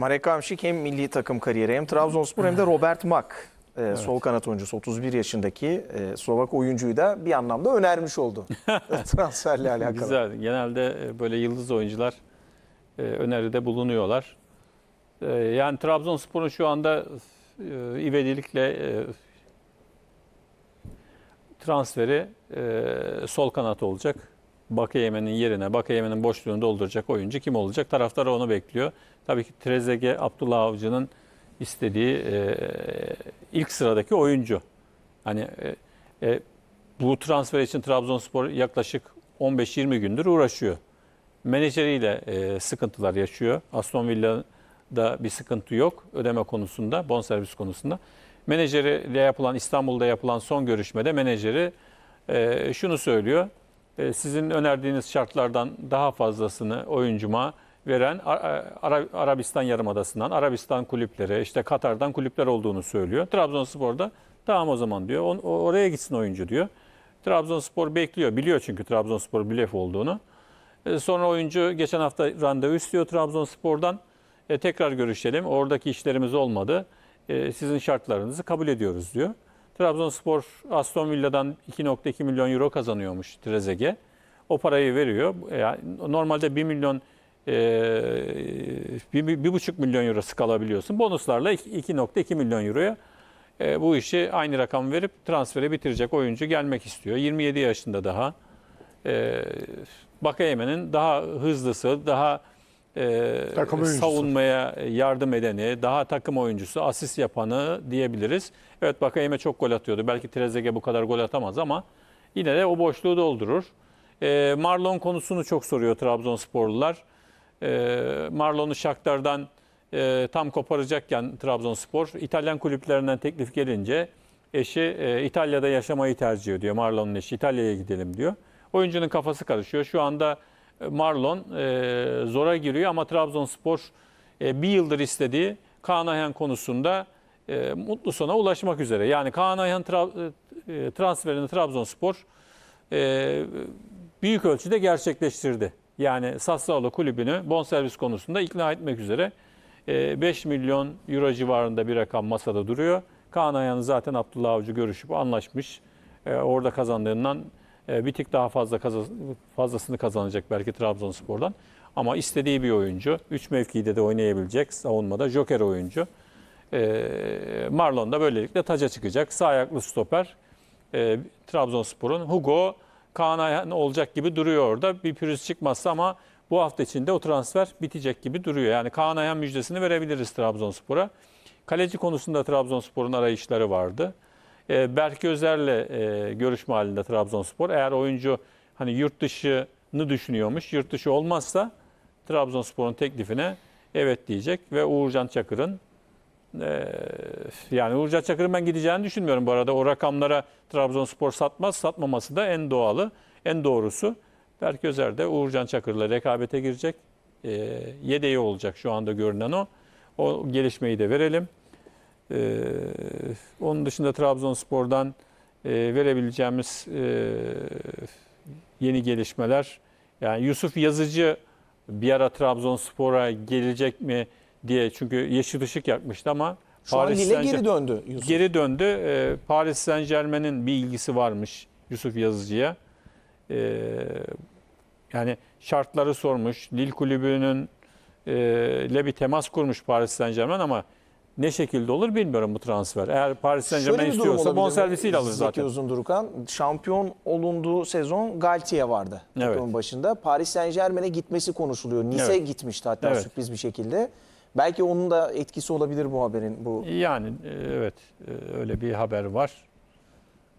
Marek Hamşik hem milli takım kariyeri hem Trabzonspor hem de Robert Mak. E, evet. Sol kanat oyuncusu 31 yaşındaki e, Slovak oyuncuyu da bir anlamda önermiş oldu transferle alakalı. Güzel. Genelde e, böyle yıldız oyuncular öneride bulunuyorlar. yani Trabzonspor'un şu anda ivedilikle transferi sol kanat olacak. Bakayemen'in yerine, Bakayemen'in boşluğunu dolduracak oyuncu kim olacak? Taraftar onu bekliyor. Tabii ki Trezege Abdullah Avcı'nın istediği e, ilk sıradaki oyuncu. Hani e, e, bu transfer için Trabzonspor yaklaşık 15-20 gündür uğraşıyor. Menajeriyle e, sıkıntılar yaşıyor. Aston Villa'da bir sıkıntı yok ödeme konusunda, bonservis konusunda. Menajeriyle yapılan İstanbul'da yapılan son görüşmede menajeri e, şunu söylüyor. E, sizin önerdiğiniz şartlardan daha fazlasını oyuncuma veren Arabistan Yarımadası'ndan, Arabistan kulüpleri, işte Katar'dan kulüpler olduğunu söylüyor. Trabzonspor'da tamam o zaman diyor. oraya gitsin oyuncu diyor. Trabzonspor bekliyor. Biliyor çünkü Trabzonspor blef olduğunu. E, sonra oyuncu geçen hafta randevu istiyor Trabzonspor'dan. E, tekrar görüşelim. Oradaki işlerimiz olmadı. E, sizin şartlarınızı kabul ediyoruz diyor. Trabzonspor Aston Villa'dan 2.2 milyon euro kazanıyormuş Trezege. O parayı veriyor. E, yani normalde 1 milyon ee, bir, bir buçuk milyon eurosu kalabiliyorsun. Bonuslarla 2.2 milyon euroya e, bu işi aynı rakamı verip transfere bitirecek oyuncu gelmek istiyor. 27 yaşında daha. E, ee, Bakayeme'nin daha hızlısı, daha e, takım savunmaya yardım edeni, daha takım oyuncusu, asist yapanı diyebiliriz. Evet Bakayeme çok gol atıyordu. Belki Trezeguet bu kadar gol atamaz ama yine de o boşluğu doldurur. E, Marlon konusunu çok soruyor Trabzonsporlular. Ee, Marlon'u Shakhtar'dan e, tam koparacakken Trabzonspor İtalyan kulüplerinden teklif gelince eşi e, İtalya'da yaşamayı tercih ediyor. Marlon'un eşi İtalya'ya gidelim diyor. Oyuncunun kafası karışıyor. Şu anda e, Marlon e, zora giriyor ama Trabzonspor e, bir yıldır istediği Kaan Ayhan konusunda e, mutlu sona ulaşmak üzere. Yani Kaan Ayhan tra e, transferini Trabzonspor e, büyük ölçüde gerçekleştirdi yani Sassuolo kulübünü bonservis konusunda ikna etmek üzere 5 e, milyon euro civarında bir rakam masada duruyor. Kaan Ayan'ı zaten Abdullah Avcı görüşüp anlaşmış. E, orada kazandığından e, bir tık daha fazla fazlasını kazanacak belki Trabzonspor'dan. Ama istediği bir oyuncu. 3 mevkide de oynayabilecek savunmada joker oyuncu. Marlon da böylelikle taca çıkacak. Sağ ayaklı stoper. Trabzonspor'un Hugo Kaan Ayhan olacak gibi duruyor orada. Bir pürüz çıkmazsa ama bu hafta içinde o transfer bitecek gibi duruyor. Yani Kaan Ayhan müjdesini verebiliriz Trabzonspor'a. Kaleci konusunda Trabzonspor'un arayışları vardı. E, Berk Özer'le e, görüşme halinde Trabzonspor. Eğer oyuncu hani yurt dışını düşünüyormuş, yurt dışı olmazsa Trabzonspor'un teklifine evet diyecek ve Uğurcan Çakır'ın ee, yani Uğur Çakır'ın ben gideceğini düşünmüyorum bu arada. O rakamlara Trabzonspor satmaz, satmaması da en doğalı, en doğrusu. Berk Özer de Uğurcan Çakır'la rekabete girecek. E, yedeği olacak şu anda görünen o. O gelişmeyi de verelim. E, onun dışında Trabzonspor'dan e, verebileceğimiz e, yeni gelişmeler. Yani Yusuf Yazıcı bir ara Trabzonspor'a gelecek mi? diye çünkü yeşil ışık yakmıştı ama Şu Paris an Lille geri döndü Yusuf. Geri döndü. E, Paris Saint Germain'in bir ilgisi varmış Yusuf Yazıcı'ya. E, yani şartları sormuş. Lille kulübünün e, ile bir temas kurmuş Paris Saint Germain ama ne şekilde olur bilmiyorum bu transfer. Eğer Paris Saint Germain istiyorsa bonservisiyle alır zaten. Zeki Uzundurukan şampiyon olunduğu sezon Galtier vardı. Evet. Takımın başında. Paris Saint Germain'e gitmesi konuşuluyor. Nice evet. gitmişti hatta evet. sürpriz bir şekilde. Belki onun da etkisi olabilir bu haberin. bu. Yani e, evet e, öyle bir haber var.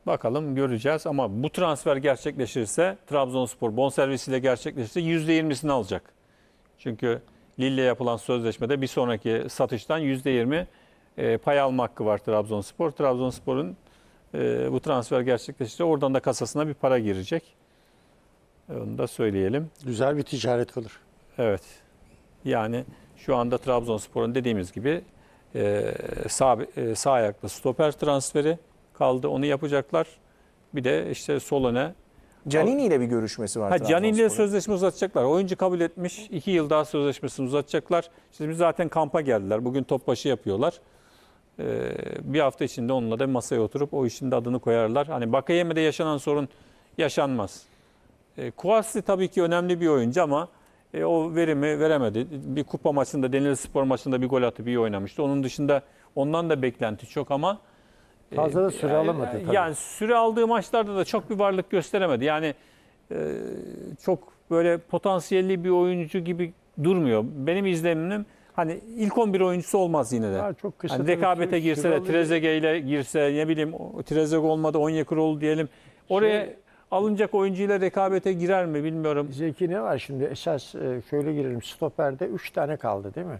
Bakalım göreceğiz ama bu transfer gerçekleşirse Trabzonspor bonservisiyle gerçekleşirse %20'sini alacak. Çünkü Lille yapılan sözleşmede bir sonraki satıştan %20 e, pay alma hakkı var Trabzonspor. Trabzonspor'un bu transfer gerçekleşirse oradan da kasasına bir para girecek. Onu da söyleyelim. Güzel bir ticaret olur. Evet. Yani şu anda Trabzonspor'un dediğimiz gibi e, sağ, e, sağ ayaklı stoper transferi kaldı. Onu yapacaklar. Bir de işte sol öne Canini ile bir görüşmesi var. Canini ile sözleşme uzatacaklar. Oyuncu kabul etmiş. iki yıl daha sözleşmesini uzatacaklar. Şimdi zaten kampa geldiler. Bugün topbaşı yapıyorlar. Ee, bir hafta içinde onunla da masaya oturup o işin de adını koyarlar. Hani Bakayeme'de yaşanan sorun yaşanmaz. Ee, Kuasli tabii ki önemli bir oyuncu ama e, o verimi veremedi. Bir kupa maçında, Denizli Spor maçında bir gol atıp iyi oynamıştı. Onun dışında ondan da beklenti çok ama e, fazla da süre alamadı tabii. Yani süre aldığı maçlarda da çok bir varlık gösteremedi. Yani e, çok böyle potansiyelli bir oyuncu gibi durmuyor. Benim izlenimim hani ilk 11 oyuncusu olmaz yine de. Ha, çok kısa hani rekabete girse de Trezeguet ile girse ne bileyim Trezeguet olmadı Onyekuru diyelim. Oraya şey, alınacak oyuncuyla rekabete girer mi bilmiyorum. Zeki ne var şimdi? Esas şöyle e, girelim. Stoper'de 3 tane kaldı değil mi?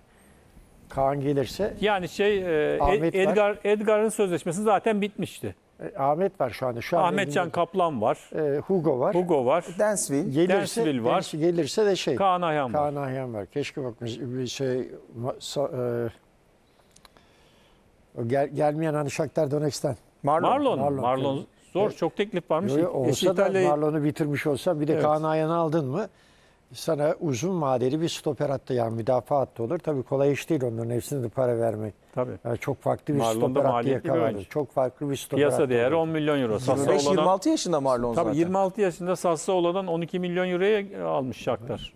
Kaan gelirse. Yani şey e, Ahmet Edgar Edgar'ın sözleşmesi zaten bitmişti. E, Ahmet var şu anda. Şu Ahmet Can Kaplan var. E, Hugo var. Hugo var. Densville. Gelirse, Densville var. Dens, gelirse de şey. Kaan Ayhan var. Kaan Ayhan var. Keşke bak bir şey so, e, gel, gelmeyen hani Shakhtar Donetsk'ten. Marlon. Marlon. Marlon. Marlon. Zor. Evet. Çok teklif varmış. Yo, olsa İtalya'yı... da Marlon'u bitirmiş olsan bir de evet. Kaan Ayan'ı aldın mı sana uzun vadeli bir stoper hattı yani müdafaa hattı olur. Tabii kolay iş değil onların hepsine de para vermek. Tabii. Yani çok farklı bir Marlon'da stoper hattı yakalanır. Çok farklı bir stoper Piyasa hattı. Piyasa değeri 10 milyon euro. 25-26 yaşında Marlon tabii zaten. 26 yaşında Sassuolo'dan 12 milyon euroya almış Shakhtar.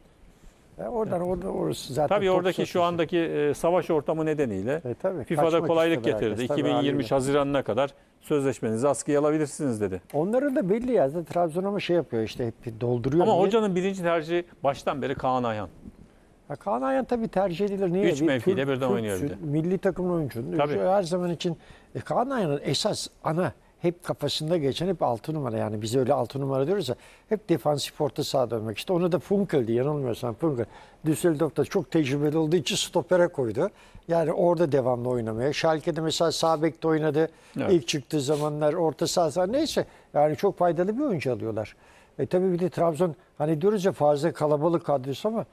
Yani e, oradan orada orası zaten Tabii oradaki şu andaki e, savaş ortamı nedeniyle e, tabii, FIFA'da kolaylık getirdi. Herkes, 2023 Haziran'ına kadar sözleşmenizi askıya alabilirsiniz dedi. Onların da belli ya. Trabzon ama şey yapıyor işte hep dolduruyor. Ama niye? hocanın birinci tercihi baştan beri Kaan Ayhan. Ya Kaan Ayhan tabii tercih edilir. Niye? Üç mevkide birden oynuyor bir de. milli takımın oyuncu. Her zaman için e, Kaan Ayhan'ın esas ana hep kafasında geçen hep 6 numara yani biz öyle 6 numara diyoruz ya hep defansif orta saha dönmek. işte onu da Funkel'di yanılmıyorsam Funkel. Düsseldorf'ta çok tecrübeli olduğu için stopere koydu. Yani orada devamlı oynamaya. Schalke'de mesela sağ bekte oynadı. Evet. İlk çıktığı zamanlar orta saha neyse yani çok faydalı bir oyuncu alıyorlar. E tabii bir de Trabzon hani diyoruz ya fazla kalabalık kadrosu ama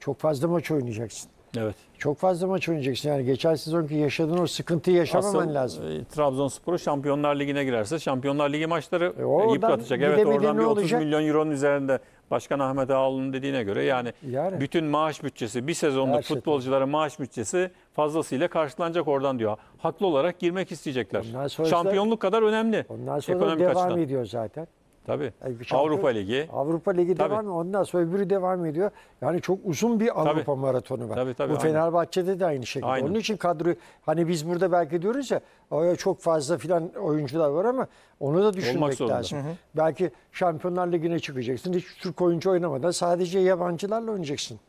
çok fazla maç oynayacaksın. Evet. Çok fazla maç oynayacaksın. Yani geçen sezonki yaşadığın o sıkıntıyı yaşamaman lazım. E, Trabzonspor'u Şampiyonlar Ligi'ne girerse Şampiyonlar Ligi maçları e, oradan, yıpratacak. Evet oradan bir 30 olacak? milyon euronun üzerinde Başkan Ahmet Ağalı'nın dediğine göre yani, yani bütün maaş bütçesi bir sezonda futbolcuların maaş bütçesi fazlasıyla karşılanacak oradan diyor. Haklı olarak girmek isteyecekler. Şampiyonluk da, kadar önemli. Ondan sonra devam açıdan. ediyor zaten. Tabii. Yani Avrupa Ligi. Avrupa Ligi Tabii. devam ondan sonra öbürü devam ediyor. Yani çok uzun bir Avrupa Tabii. maratonu var. Tabii, tabii, Bu aynen. de aynı şekilde. Aynen. Onun için kadroyu hani biz burada belki diyoruz ya "Ay, çok fazla filan oyuncular var ama onu da düşünmek zorunda. lazım. Belki Şampiyonlar Ligi'ne çıkacaksın. Hiç Türk oyuncu oynamadan sadece yabancılarla oynayacaksın.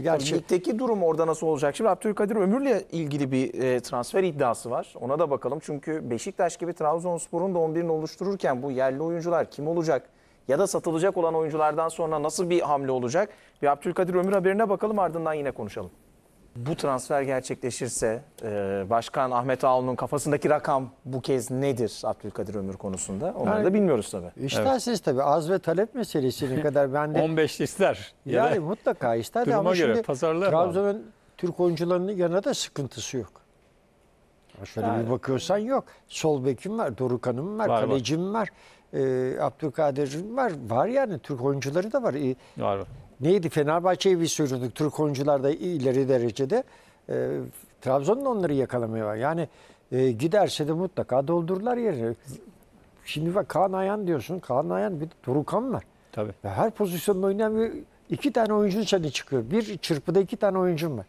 Ya durum orada nasıl olacak? Şimdi Abdülkadir Ömür'le ilgili bir e, transfer iddiası var. Ona da bakalım. Çünkü Beşiktaş gibi Trabzonspor'un da 11'ini oluştururken bu yerli oyuncular kim olacak? Ya da satılacak olan oyunculardan sonra nasıl bir hamle olacak? Bir Abdülkadir Ömür haberine bakalım ardından yine konuşalım. Bu transfer gerçekleşirse e, Başkan Ahmet Ağol'un kafasındaki rakam bu kez nedir Abdülkadir Ömür konusunda? Onları Yani- da bilmiyoruz tabii. İsterseniz tabii az ve talep meselesine kadar ben de 15 ister. yani da mutlaka ister de ama duruma göre şimdi pazarlar Trabzon'un Türk oyuncularının yanında da sıkıntısı yok. Ya Şöyle bir bakıyorsan yok. Sol bekim var, Dorukan'ım var, Var, var. kalecim var, e, Abdülkadir'im var. Var yani Türk oyuncuları da var. E, var neydi Fenerbahçe'yi biz söylüyorduk. Türk oyuncular da ileri derecede. E, Trabzon'un onları yakalamıyor. Yani e, giderse de mutlaka doldururlar yerini. Şimdi bak Kaan Ayan diyorsun. Kaan Ayan bir Durukan var. Tabii. Ya her pozisyonda oynayan bir, iki tane oyuncu seni çıkıyor. Bir çırpıda iki tane oyuncu mu?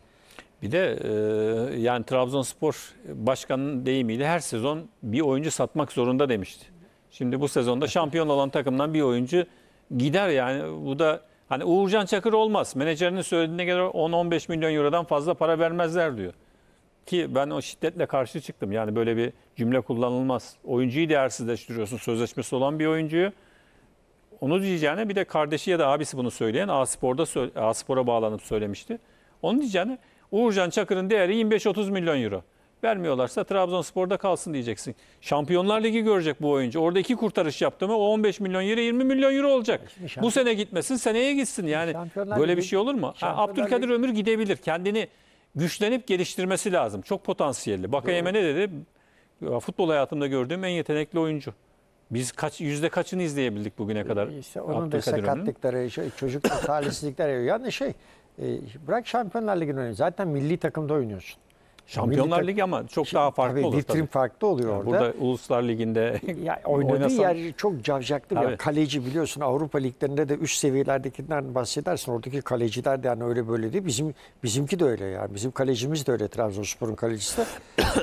Bir de e, yani Trabzonspor başkanının deyimiyle her sezon bir oyuncu satmak zorunda demişti. Şimdi bu sezonda şampiyon olan takımdan bir oyuncu gider yani. Bu da Hani Uğurcan Çakır olmaz. Menajerinin söylediğine göre 10-15 milyon eurodan fazla para vermezler diyor. Ki ben o şiddetle karşı çıktım. Yani böyle bir cümle kullanılmaz. Oyuncuyu değersizleştiriyorsun. Sözleşmesi olan bir oyuncuyu. Onu diyeceğine bir de kardeşi ya da abisi bunu söyleyen A-Spor'da A-Spor'a bağlanıp söylemişti. Onu diyeceğine Uğurcan Çakır'ın değeri 25-30 milyon euro. Vermiyorlarsa Trabzonspor'da kalsın diyeceksin. Şampiyonlar Ligi görecek bu oyuncu. Orada iki kurtarış yaptı mı o 15 milyon yere 20 milyon euro olacak. E bu sene gitmesin seneye gitsin. Yani böyle Ligi, bir şey olur mu? Ha, Abdülkadir Ligi. Ömür gidebilir. Kendini güçlenip geliştirmesi lazım. Çok potansiyelli. Bakayeme ne dedi? Futbol hayatımda gördüğüm en yetenekli oyuncu. Biz kaç yüzde kaçını izleyebildik bugüne e, kadar? İşte onun da sakatlıkları, şey, çocuk talihsizlikleri. Yani şey, e, bırak Şampiyonlar Ligi'ni oynuyor. Zaten milli takımda oynuyorsun. Şampiyonlar Ligi ama çok daha farklı tabii, olur. Vitrin tabii. farklı oluyor yani orada. Burada Uluslar Ligi'nde oynadığı oynasan... yer çok cavcaklı bir kaleci biliyorsun Avrupa Liglerinde de üst seviyelerdekinden bahsedersin. Oradaki kaleciler de yani öyle böyle değil. Bizim bizimki de öyle yani. Bizim kalecimiz de öyle Trabzonspor'un kalecisi de.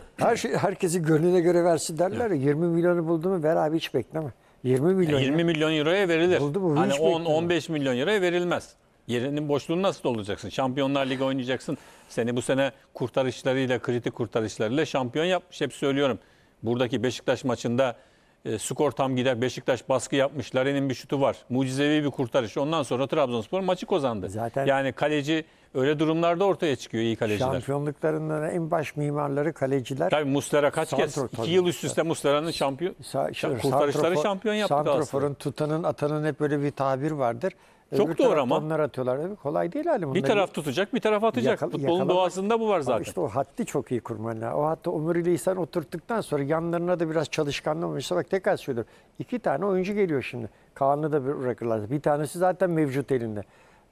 Her şey herkesi gönlüne göre versin derler. Ya, 20 milyonu buldu mu ver abi hiç bekleme. 20 milyon. 20 e, ya. milyon euroya verilir. Buldu mu? Hani 10 15 milyon euroya verilmez. Yerinin boşluğunu nasıl dolduracaksın? Şampiyonlar Ligi oynayacaksın. Seni bu sene kurtarışlarıyla, kritik kurtarışlarıyla şampiyon yapmış. Hep söylüyorum. Buradaki Beşiktaş maçında e, skor tam gider. Beşiktaş baskı yapmış. Laren'in bir şutu var. Mucizevi bir kurtarış. Ondan sonra Trabzonspor maçı kazandı. Zaten yani kaleci öyle durumlarda ortaya çıkıyor iyi kaleciler. Şampiyonluklarının en baş mimarları kaleciler. Tabii Muslera kaç Santor, kez? Tabii. İki yıl üst üste Muslera'nın şampiyon, Sa- kurtarışları Santrofor, şampiyon yaptı aslında. Santrofor'un tutanın atanın hep böyle bir tabir vardır. Çok Öbür doğru ama. Onlar atıyorlar. Evet, kolay değil halim. Bir taraf tutacak, bir taraf atacak. Yakal, Futbolun yakalamak. doğasında bu var zaten. Ama işte o hattı çok iyi kurman lazım. O hatta omuriliği sen oturttuktan sonra yanlarına da biraz çalışkanlığı olmuşsa bak tekrar söylüyorum. İki tane oyuncu geliyor şimdi. Kaan'ı da bırakırlar. Bir tanesi zaten mevcut elinde.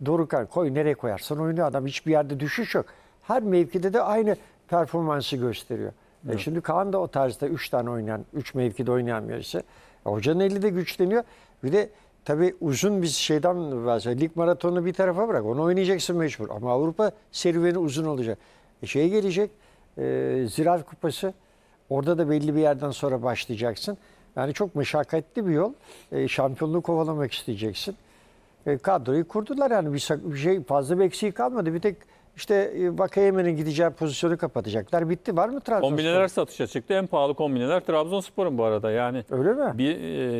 Dorukan koy nereye koyarsan oynuyor adam. Hiçbir yerde düşüş yok. Her mevkide de aynı performansı gösteriyor. E şimdi Kaan da o tarzda 3 tane oynayan, 3 mevkide oynayan birisi. E, hocanın eli de güçleniyor. Bir de Tabii uzun bir şeyden bahsediyor. Lig maratonu bir tarafa bırak. Onu oynayacaksın mecbur. Ama Avrupa serüveni uzun olacak. E şey gelecek. E, Ziraat Kupası. Orada da belli bir yerden sonra başlayacaksın. Yani çok meşakkatli bir yol. E, şampiyonluğu kovalamak isteyeceksin. E, kadroyu kurdular yani bir, bir şey fazla bir eksiği kalmadı. Bir tek işte e, Vakayemen'in gideceği pozisyonu kapatacaklar. Bitti var mı Trabzonspor? Kombineler satışa çıktı. En pahalı kombineler Trabzonspor'un bu arada. Yani Öyle mi? Bir,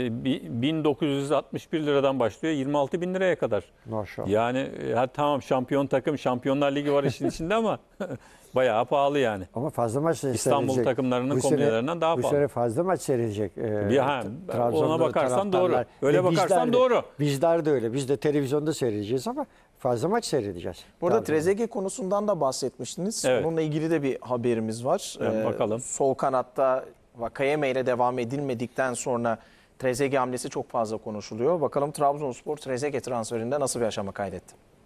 e, 1961 liradan başlıyor 26 bin liraya kadar. Maşallah. Yani e, ha, tamam şampiyon takım, Şampiyonlar Ligi var işin içinde ama bayağı pahalı yani. Ama fazla maç seyredecek. İstanbul takımlarının bu kombinelerinden sene, daha pahalı. Bu sene fazla maç seyredecek. Ee, bir, ha, ona bakarsan doğru. Öyle bakarsan bizler de, doğru. Bizler de öyle. Biz de televizyonda seyredeceğiz ama fazla maç seyredeceğiz. Burada Trezege konusundan da bahsetmiştiniz. Evet. Bununla ilgili de bir haberimiz var. Evet, ee, bakalım. sol kanatta Vakayeme ile devam edilmedikten sonra Trezege hamlesi çok fazla konuşuluyor. Bakalım Trabzonspor Trezege transferinde nasıl bir aşama kaydetti?